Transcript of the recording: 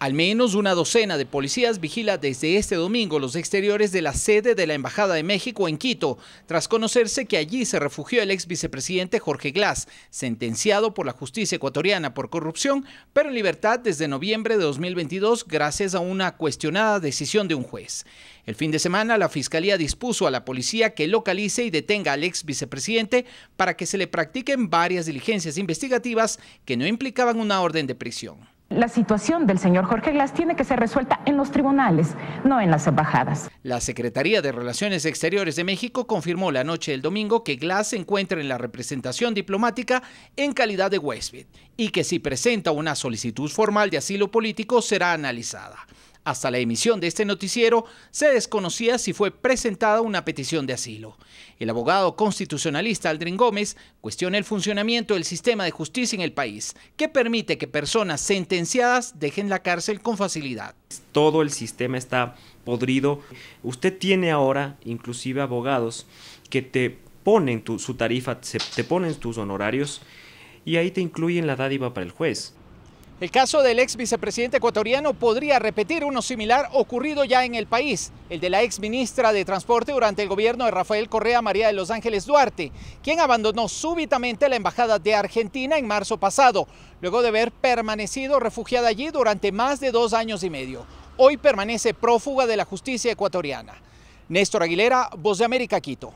Al menos una docena de policías vigila desde este domingo los exteriores de la sede de la Embajada de México en Quito, tras conocerse que allí se refugió el ex vicepresidente Jorge Glass, sentenciado por la justicia ecuatoriana por corrupción, pero en libertad desde noviembre de 2022 gracias a una cuestionada decisión de un juez. El fin de semana, la Fiscalía dispuso a la policía que localice y detenga al ex vicepresidente para que se le practiquen varias diligencias investigativas que no implicaban una orden de prisión. La situación del señor Jorge Glass tiene que ser resuelta en los tribunales, no en las embajadas. La Secretaría de Relaciones Exteriores de México confirmó la noche del domingo que Glass se encuentra en la representación diplomática en calidad de huésped y que si presenta una solicitud formal de asilo político será analizada. Hasta la emisión de este noticiero se desconocía si fue presentada una petición de asilo. El abogado constitucionalista Aldrin Gómez cuestiona el funcionamiento del sistema de justicia en el país, que permite que personas sentenciadas dejen la cárcel con facilidad. Todo el sistema está podrido. Usted tiene ahora inclusive abogados que te ponen su tarifa, te ponen tus honorarios y ahí te incluyen la dádiva para el juez. El caso del ex vicepresidente ecuatoriano podría repetir uno similar ocurrido ya en el país, el de la ex ministra de Transporte durante el gobierno de Rafael Correa María de Los Ángeles Duarte, quien abandonó súbitamente la embajada de Argentina en marzo pasado, luego de haber permanecido refugiada allí durante más de dos años y medio. Hoy permanece prófuga de la justicia ecuatoriana. Néstor Aguilera, Voz de América, Quito.